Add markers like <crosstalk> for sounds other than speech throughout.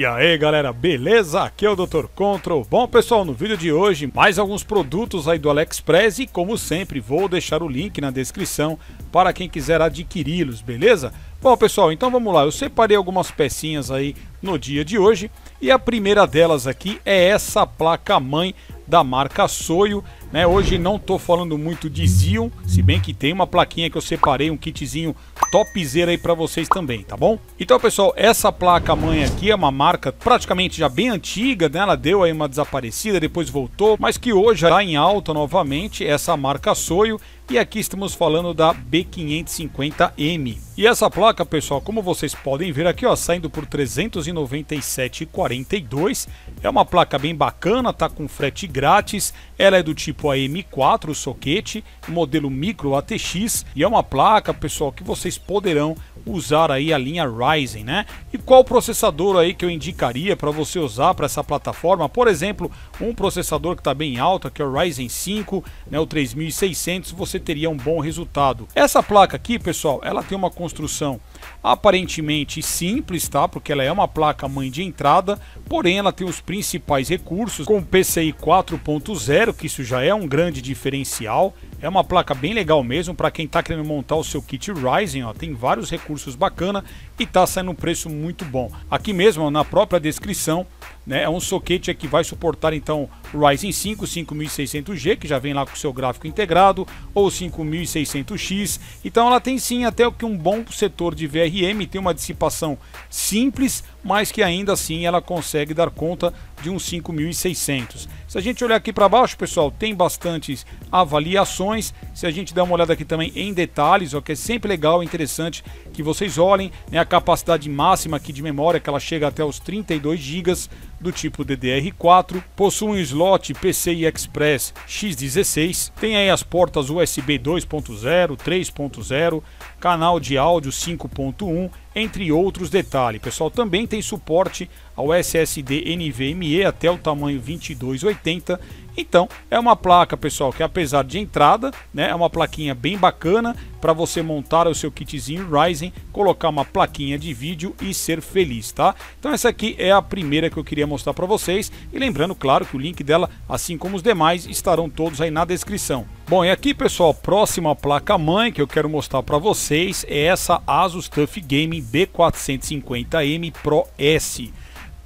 E aí galera, beleza? Aqui é o Dr. Control. Bom pessoal, no vídeo de hoje mais alguns produtos aí do AliExpress e como sempre vou deixar o link na descrição para quem quiser adquiri-los, beleza? Bom pessoal, então vamos lá, eu separei algumas pecinhas aí no dia de hoje e a primeira delas aqui é essa placa-mãe da marca Soyo né? Hoje não tô falando muito de Zion, se bem que tem uma plaquinha que eu separei, um kitzinho topzera aí para vocês também, tá bom? Então, pessoal, essa placa mãe aqui é uma marca praticamente já bem antiga, né? Ela deu aí uma desaparecida, depois voltou, mas que hoje está em alta novamente, essa marca Soio, e aqui estamos falando da B550M. E essa placa, pessoal, como vocês podem ver aqui, ó, saindo por 397,42, é uma placa bem bacana, tá com frete grátis, ela é do tipo tipo m 4 o soquete, modelo micro ATX e é uma placa, pessoal, que vocês poderão usar aí a linha Ryzen, né? E qual processador aí que eu indicaria para você usar para essa plataforma? Por exemplo, um processador que está bem alto, que é o Ryzen 5, né, o 3600, você teria um bom resultado. Essa placa aqui, pessoal, ela tem uma construção aparentemente simples, tá? Porque ela é uma placa mãe de entrada, porém ela tem os principais recursos com PCI 4.0, que isso já é um grande diferencial. É uma placa bem legal mesmo para quem está querendo montar o seu kit Ryzen, ó, tem vários recursos bacana e está saindo um preço muito bom. Aqui mesmo, na própria descrição, né, é um soquete que vai suportar então Ryzen 5 5600G, que já vem lá com o seu gráfico integrado, ou 5600X. Então ela tem sim até que um bom setor de VRM, tem uma dissipação simples, mas que ainda assim ela consegue dar conta de uns 5.600. Se a gente olhar aqui para baixo, pessoal, tem bastantes avaliações. Se a gente der uma olhada aqui também em detalhes, o que é sempre legal, e interessante que vocês olhem, né, a capacidade máxima aqui de memória, que ela chega até os 32 GB do tipo DDR4, possui um slot PCI Express X16, tem aí as portas USB 2.0, 3.0, canal de áudio 5.1 entre outros detalhes. Pessoal, também tem suporte ao SSD NVMe até o tamanho 2280 então, é uma placa, pessoal, que apesar de entrada, né, é uma plaquinha bem bacana para você montar o seu kitzinho Ryzen, colocar uma plaquinha de vídeo e ser feliz, tá? Então essa aqui é a primeira que eu queria mostrar para vocês e lembrando, claro, que o link dela, assim como os demais, estarão todos aí na descrição. Bom, e aqui, pessoal, próxima placa-mãe que eu quero mostrar para vocês é essa Asus TUF Gaming B450M Pro S.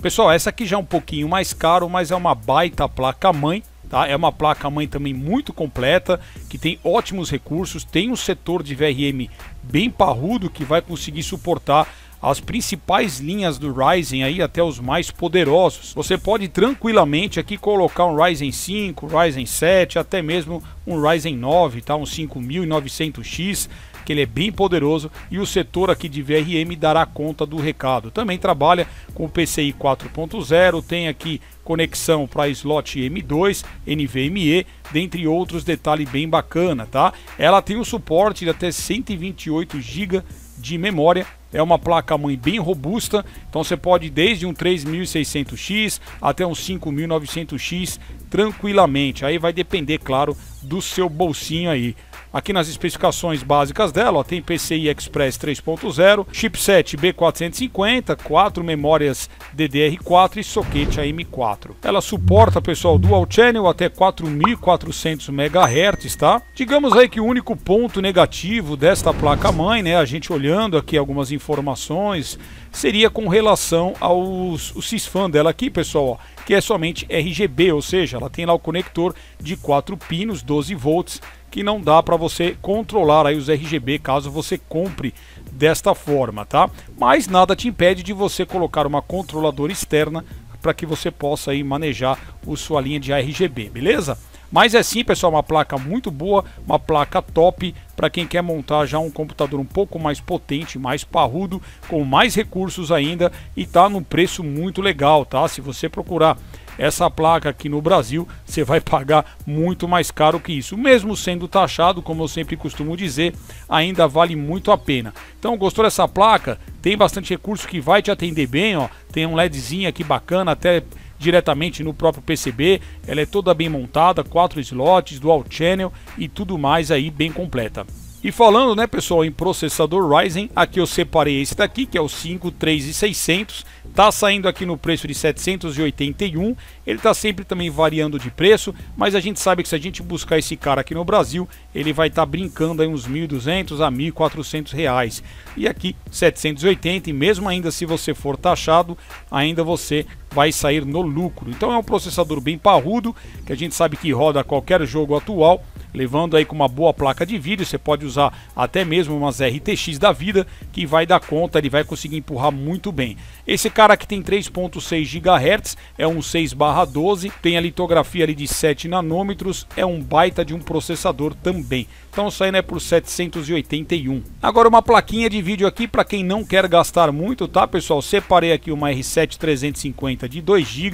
Pessoal, essa aqui já é um pouquinho mais caro, mas é uma baita placa-mãe, Tá? É uma placa mãe também muito completa, que tem ótimos recursos, tem um setor de VRM bem parrudo que vai conseguir suportar as principais linhas do Ryzen aí até os mais poderosos. Você pode tranquilamente aqui colocar um Ryzen 5, Ryzen 7, até mesmo um Ryzen 9, tá? Um 5900X que ele é bem poderoso e o setor aqui de VRM dará conta do recado. Também trabalha com PCI 4.0, tem aqui conexão para slot M2, NVMe, dentre outros detalhes bem bacana, tá? Ela tem o suporte de até 128 GB de memória é uma placa-mãe bem robusta, então você pode desde um 3600X até um 5900X tranquilamente. Aí vai depender, claro, do seu bolsinho aí. Aqui nas especificações básicas dela, ó, tem PCI Express 3.0, chipset B450, 4 memórias DDR4 e soquete AM4. Ela suporta, pessoal, dual channel até 4400 MHz, tá? Digamos aí que o único ponto negativo desta placa-mãe, né, a gente olhando aqui algumas informações, seria com relação aos o CISFAN dela aqui, pessoal, ó, que é somente RGB, ou seja, ela tem lá o conector de 4 pinos, 12 volts, que não dá para você controlar aí os RGB caso você compre desta forma, tá? Mas nada te impede de você colocar uma controladora externa para que você possa aí manejar a sua linha de RGB, beleza? Mas é sim, pessoal, uma placa muito boa, uma placa top, para quem quer montar já um computador um pouco mais potente, mais parrudo, com mais recursos ainda e tá num preço muito legal, tá? Se você procurar essa placa aqui no Brasil, <laughs> você vai pagar muito mais caro que isso. Mesmo sendo taxado, como eu sempre costumo dizer, ainda vale muito a pena. Então, gostou dessa placa? Tem bastante recurso que vai te atender bem, ó. Tem um LEDzinho aqui bacana, até diretamente no próprio PCB. Ela é toda bem montada, quatro slots, dual channel e tudo mais aí bem completa. E falando, né, pessoal, em processador Ryzen, aqui eu separei esse daqui, que é o 53600, tá saindo aqui no preço de 781. Ele tá sempre também variando de preço, mas a gente sabe que se a gente buscar esse cara aqui no Brasil, ele vai estar tá brincando aí uns 1.200 a 1.400 reais. E aqui 780 e mesmo ainda se você for taxado, ainda você vai sair no lucro. Então é um processador bem parrudo, que a gente sabe que roda qualquer jogo atual levando aí com uma boa placa de vídeo, você pode usar até mesmo umas RTX da vida, que vai dar conta, ele vai conseguir empurrar muito bem. Esse cara aqui tem 3.6 GHz, é um 6/12, tem a litografia ali de 7 nanômetros, é um baita de um processador também. Então saindo é né, por 781. Agora uma plaquinha de vídeo aqui para quem não quer gastar muito, tá pessoal? Separei aqui uma R7 350 de 2 GB,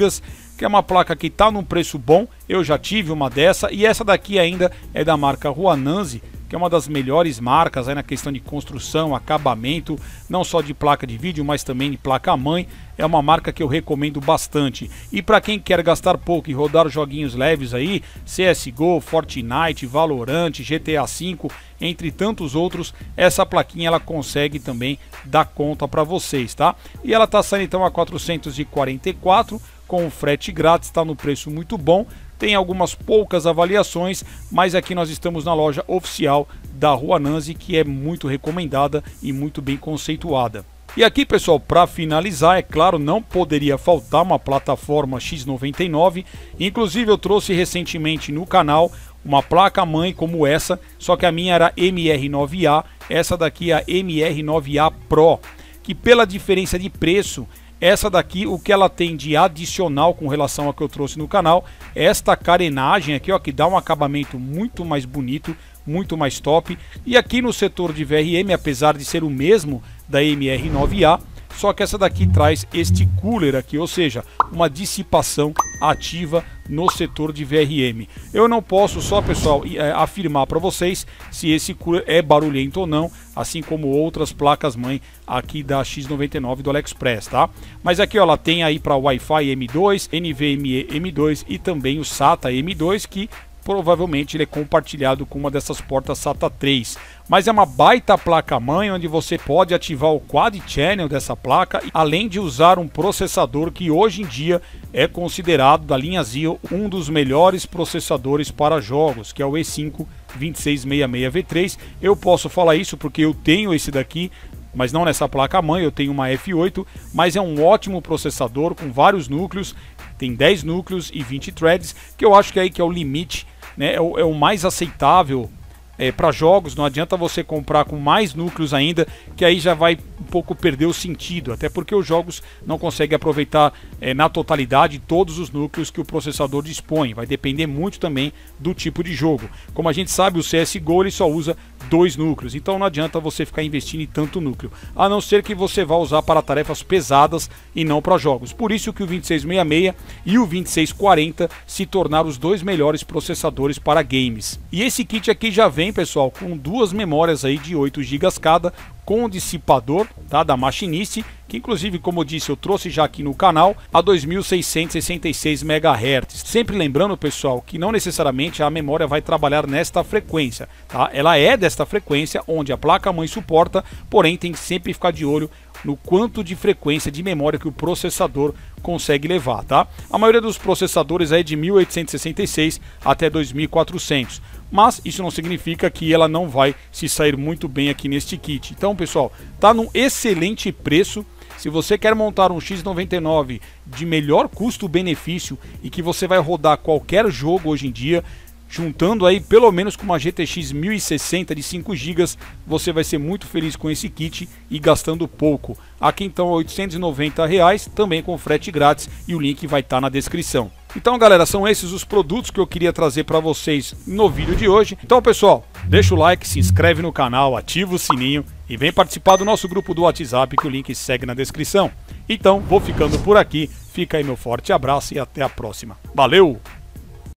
que é uma placa que está num preço bom. Eu já tive uma dessa e essa daqui ainda é da marca Ruananzi, que é uma das melhores marcas aí na questão de construção, acabamento, não só de placa de vídeo, mas também de placa mãe. É uma marca que eu recomendo bastante. E para quem quer gastar pouco e rodar joguinhos leves aí, CS:GO, Fortnite, Valorant, GTA V, entre tantos outros, essa plaquinha ela consegue também dar conta para vocês, tá? E ela tá saindo então a 444 com frete grátis, está no preço muito bom. Tem algumas poucas avaliações, mas aqui nós estamos na loja oficial da Rua Nanzi, que é muito recomendada e muito bem conceituada. E aqui, pessoal, para finalizar, é claro, não poderia faltar uma plataforma X99. Inclusive, eu trouxe recentemente no canal uma placa mãe como essa, só que a minha era MR9A, essa daqui é a MR9A Pro, que pela diferença de preço essa daqui, o que ela tem de adicional com relação ao que eu trouxe no canal, é esta carenagem aqui, ó, que dá um acabamento muito mais bonito, muito mais top. E aqui no setor de VRM, apesar de ser o mesmo da MR9A, só que essa daqui traz este cooler aqui, ou seja, uma dissipação ativa no setor de VRM. Eu não posso só, pessoal, eh, afirmar para vocês se esse cooler é barulhento ou não, assim como outras placas mãe aqui da X99 do AliExpress, tá? Mas aqui ó, ela tem aí para Wi-Fi M2, NVMe M2 e também o SATA M2 que provavelmente ele é compartilhado com uma dessas portas SATA 3. Mas é uma baita placa-mãe onde você pode ativar o quad channel dessa placa, além de usar um processador que hoje em dia é considerado da linha Zio um dos melhores processadores para jogos, que é o E5 2666V3. Eu posso falar isso porque eu tenho esse daqui, mas não nessa placa mãe, eu tenho uma F8, mas é um ótimo processador com vários núcleos tem 10 núcleos e 20 threads, que eu acho que é aí que é o limite, né? é, o, é o mais aceitável é, para jogos. Não adianta você comprar com mais núcleos ainda, que aí já vai um pouco perdeu o sentido, até porque os jogos não conseguem aproveitar é, na totalidade todos os núcleos que o processador dispõe. Vai depender muito também do tipo de jogo. Como a gente sabe, o CSGO ele só usa dois núcleos, então não adianta você ficar investindo em tanto núcleo, a não ser que você vá usar para tarefas pesadas e não para jogos. Por isso que o 2666 e o 2640 se tornaram os dois melhores processadores para games. E esse kit aqui já vem, pessoal, com duas memórias aí de 8 GB cada, com o dissipador tá, da machinice que inclusive, como eu disse, eu trouxe já aqui no canal, a 2666 MHz. Sempre lembrando, pessoal, que não necessariamente a memória vai trabalhar nesta frequência, tá? Ela é desta frequência onde a placa-mãe suporta, porém tem que sempre ficar de olho no quanto de frequência de memória que o processador consegue levar, tá? A maioria dos processadores é de 1866 até 2400, mas isso não significa que ela não vai se sair muito bem aqui neste kit. Então, pessoal, tá num excelente preço se você quer montar um X99 de melhor custo-benefício e que você vai rodar qualquer jogo hoje em dia, juntando aí pelo menos com uma GTX 1060 de 5 GB, você vai ser muito feliz com esse kit e gastando pouco. Aqui então R$ é 890, reais, também com frete grátis e o link vai estar tá na descrição. Então, galera, são esses os produtos que eu queria trazer para vocês no vídeo de hoje. Então, pessoal, deixa o like, se inscreve no canal, ativa o sininho e vem participar do nosso grupo do WhatsApp que o link segue na descrição. Então, vou ficando por aqui. Fica aí meu forte abraço e até a próxima. Valeu!